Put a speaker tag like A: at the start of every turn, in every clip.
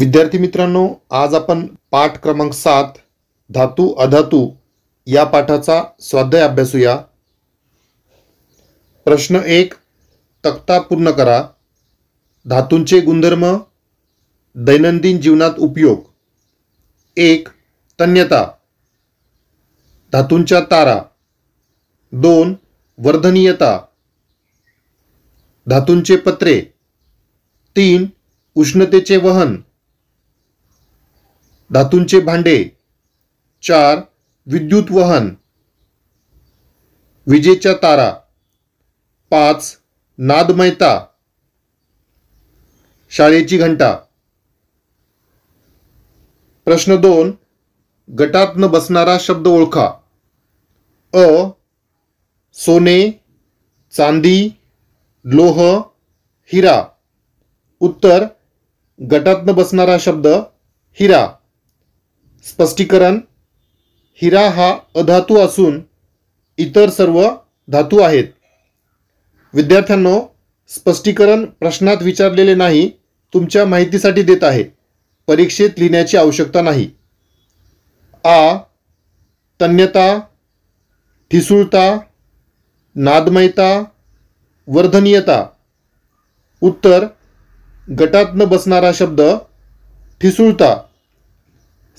A: विद्यार्थी मित्रांनो आज आपण पाठ क्रमांक सात धातू अधातू या पाठाचा स्वाध्याय अभ्यासूया प्रश्न एक तक्ता पूर्ण करा धातूंचे गुणधर्म दैनंदिन जीवनात उपयोग एक तन्यता धातूंच्या तारा दोन वर्धनीयता धातूंचे पत्रे तीन उष्णतेचे वहन धातूंचे भांडे चार विद्युत वहन विजेच्या तारा पाच नादमयता शाळेची घंटा प्रश्न दोन गटात न बसणारा शब्द ओळखा अ सोने चांदी लोह हिरा उत्तर गटात न बसणारा शब्द हिरा स्पष्टीकरण हिरा हा अधातू असून इतर सर्व धातू आहेत विद्यार्थ्यांनो स्पष्टीकरण प्रश्नात विचारलेले नाही तुमच्या माहितीसाठी देत आहे परीक्षेत लिहिण्याची आवश्यकता नाही आ तन्यता ठिसूळता नादमयता वर्धनीयता उत्तर गटात न बसणारा शब्द ठिसूळता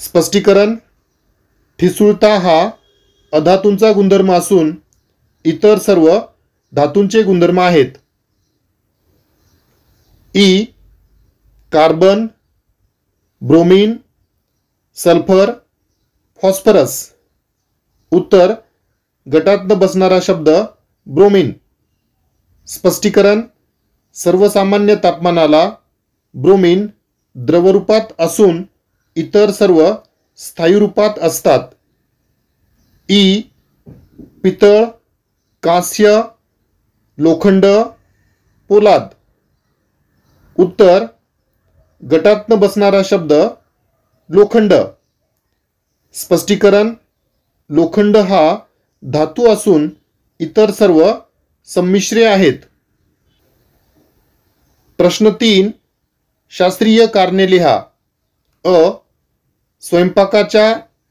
A: स्पष्टीकरण ठिसूळता हा अधातूंचा गुणधर्म असून इतर सर्व धातूंचे गुणधर्म आहेत ई कार्बन ब्रोमीन सल्फर फॉस्फरस उत्तर गटातनं बसणारा शब्द ब्रोमीन स्पष्टीकरण सर्वसामान्य तापमानाला ब्रोमीन द्रवरूपात असून इतर सर्व स्थायी रूपात असतात ई पितळ कांस्य लोखंड पोलाद उत्तर गटातनं बसणारा शब्द लोखंड स्पष्टीकरण लोखंड हा धातू असून इतर सर्व संमिश्रे आहेत प्रश्न तीन शास्त्रीय कारणे लिहा अ स्वयंपाकाच्या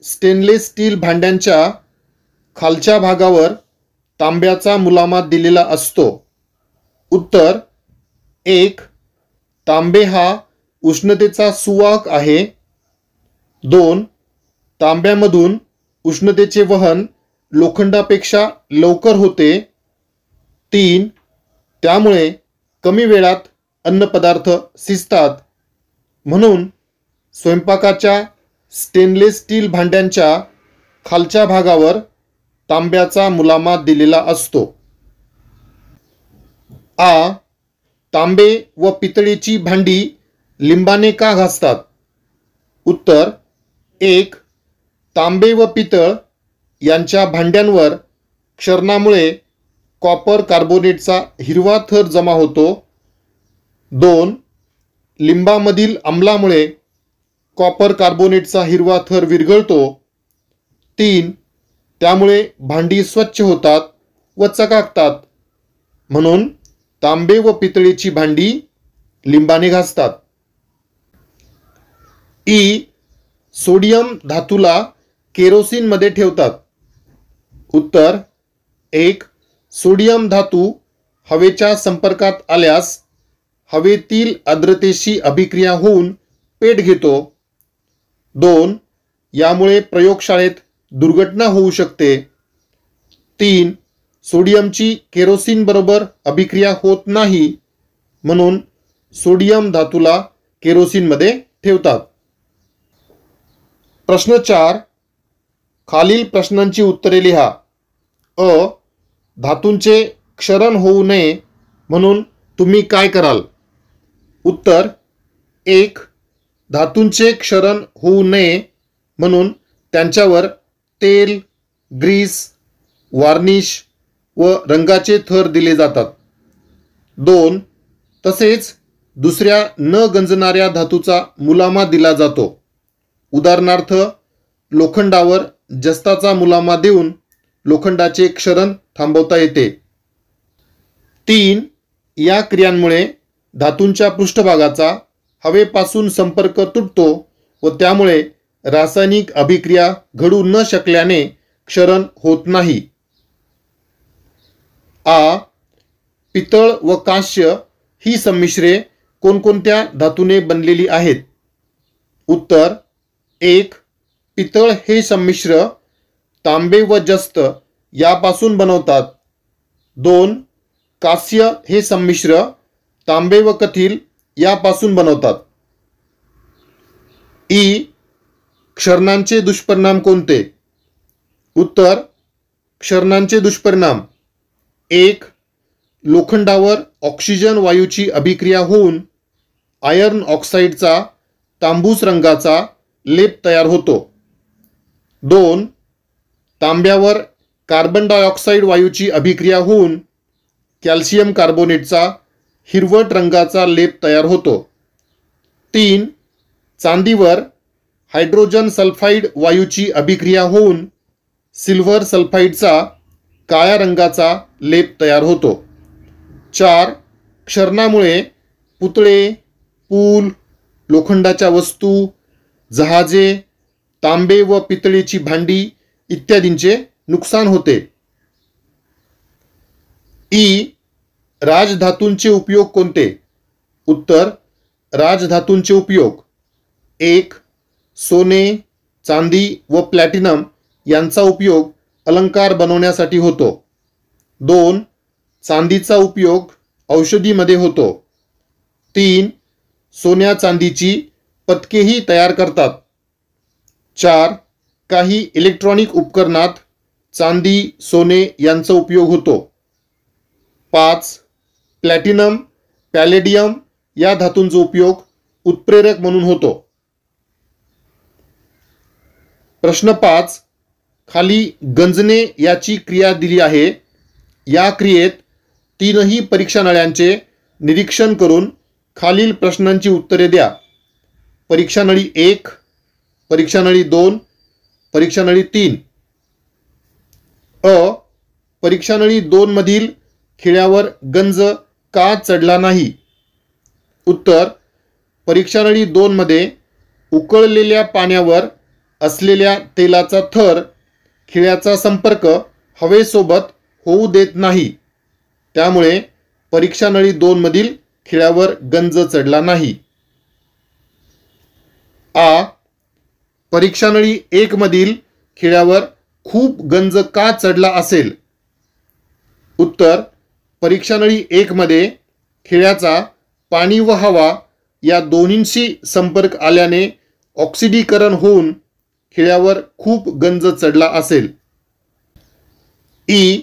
A: स्टेनलेस स्टील भांड्यांच्या खालच्या भागावर तांब्याचा मुलामा दिलेला असतो उत्तर एक तांबे हा उष्णतेचा सुवाक आहे दोन तांब्यामधून उष्णतेचे वहन लोखंडापेक्षा लवकर होते तीन त्यामुळे कमी वेळात अन्नपदार्थ शिजतात म्हणून स्वयंपाकाच्या स्टेनलेस स्टील भांड्यांच्या खालच्या भागावर तांब्याचा मुलामा दिलेला असतो आ तांबे व पितळेची भांडी लिंबाने का घासतात उत्तर एक तांबे व पितळ यांच्या भांड्यांवर क्षरणामुळे कॉपर कार्बोनेटचा हिरवा थर जमा होतो दोन लिंबामधील अंमलामुळे कॉपर कार्बोनेटचा हिरवा थर विरघळतो तीन त्यामुळे भांडी स्वच्छ होतात व चकाकतात म्हणून तांबे व पितळेची भांडी लिंबाने घासतात ई सोडियम धातूला केरोसिनमध्ये ठेवतात उत्तर एक सोडियम धातू हवेच्या संपर्कात आल्यास हवेतील आर्द्रतेशी अभिक्रिया होऊन पेट घेतो दोन यामुळे प्रयोगशाळेत दुर्घटना होऊ शकते तीन सोडियमची केरोसिन बरोबर अभिक्रिया होत नाही म्हणून सोडियम धातूला केरोसिनमध्ये ठेवतात प्रश्न चार खालील प्रश्नांची उत्तरे लिहा अ धातूंचे क्षरण होऊ नये म्हणून तुम्ही काय कराल उत्तर एक धातूंचे क्षरण होऊ नये म्हणून त्यांच्यावर तेल ग्रीस वार्निश व रंगाचे थर दिले जातात दोन तसेच दुसऱ्या न गंजणाऱ्या धातूचा मुलामा दिला जातो उदाहरणार्थ लोखंडावर जस्ताचा मुलामा देऊन लोखंडाचे क्षरण थांबवता येते तीन या क्रियांमुळे धातूंच्या पृष्ठभागाचा हवेपासून संपर्क तुटतो व त्यामुळे रासायनिक अभिक्रिया घडू न शकल्याने क्षरण होत नाही आ पितळ व कांस्य ही संमिश्रे कोणकोणत्या धातूने बनलेली आहेत उत्तर एक पितळ हे संमिश्र तांबे व जस्त यापासून बनवतात दोन कांस्य हे संमिश्र तांबे व कथील यापासून बनवतात ई क्षरणांचे दुष्परिणाम कोणते उत्तर क्षरणांचे दुष्परिणाम एक लोखंडावर ऑक्सिजन वायूची अभिक्रिया होऊन आयर्न ऑक्साईडचा तांबूस रंगाचा लेप तयार होतो दोन तांब्यावर कार्बन डायऑक्साईड वायूची अभिक्रिया होऊन कॅल्शियम कार्बोनेटचा हिरवट रंगाचा लेप तयार होतो तीन चांदीवर हायड्रोजन सल्फाईड वायूची अभिक्रिया होऊन सिल्वर सल्फाईडचा काळ्या रंगाचा लेप तयार होतो चार क्षरणामुळे पुतळे पूल लोखंडाच्या वस्तू जहाजे तांबे व पितळेची भांडी इत्यादींचे नुकसान होते ई राजधातूंचे उपयोग कोणते उत्तर राजधातूंचे उपयोग एक सोने चांदी व प्लॅटिनम यांचा उपयोग अलंकार बनवण्यासाठी होतो दोन चांदीचा उपयोग औषधीमध्ये होतो तीन सोन्या चांदीची पतकेही तयार करतात चार काही इलेक्ट्रॉनिक उपकरणात चांदी सोने यांचा उपयोग होतो पाच प्लॅटिनम पॅलेडियम या धातूंचा उपयोग उत्प्रेरक म्हणून होतो प्रश्न पाच खाली गंजणे याची क्रिया दिली आहे या क्रियेत तीनही परीक्षा नळ्यांचे निरीक्षण करून खालील प्रश्नांची उत्तरे द्या परीक्षा नळी एक परीक्षा नळी दोन परीक्षा नळी तीन अ परीक्षा नळी दोनमधील खिळ्यावर गंज का चढला नाही उत्तर परीक्षानळी दोनमध्ये उकळलेल्या पाण्यावर असलेल्या तेलाचा थर खिळ्याचा संपर्क हवेसोबत होऊ देत नाही त्यामुळे परीक्षानळी मधील खिळ्यावर गंज चढला नाही आ परीक्षानळी एकमधील खिळ्यावर खूप गंज का चढला असेल उत्तर परीक्षानळी एकमध्ये खिळ्याचा पाणी व हवा या दोन्हींशी संपर्क आल्याने ऑक्सिडीकरण होऊन खिळ्यावर खूप गंज चढला असेल ई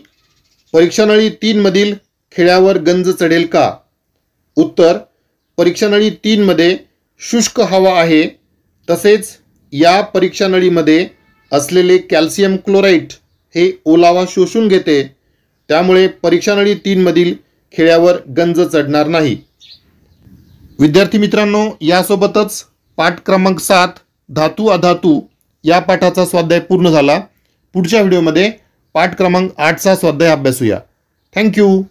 A: परीक्षानळी तीनमधील खिळ्यावर गंज चढेल का उत्तर परीक्षानळी तीनमध्ये शुष्क हवा आहे तसेच या नळीमध्ये असलेले कॅल्शियम क्लोराईड हे ओलावा शोषून घेते त्यामुळे नळी तीनमधील खेळ्यावर गंज चढणार नाही विद्यार्थी मित्रांनो यासोबतच पाठ क्रमांक सात धातू अधातू या पाठाचा स्वाध्याय पूर्ण झाला पुढच्या व्हिडिओमध्ये पाठ क्रमांक आठचा स्वाध्याय अभ्यासूया थँक्यू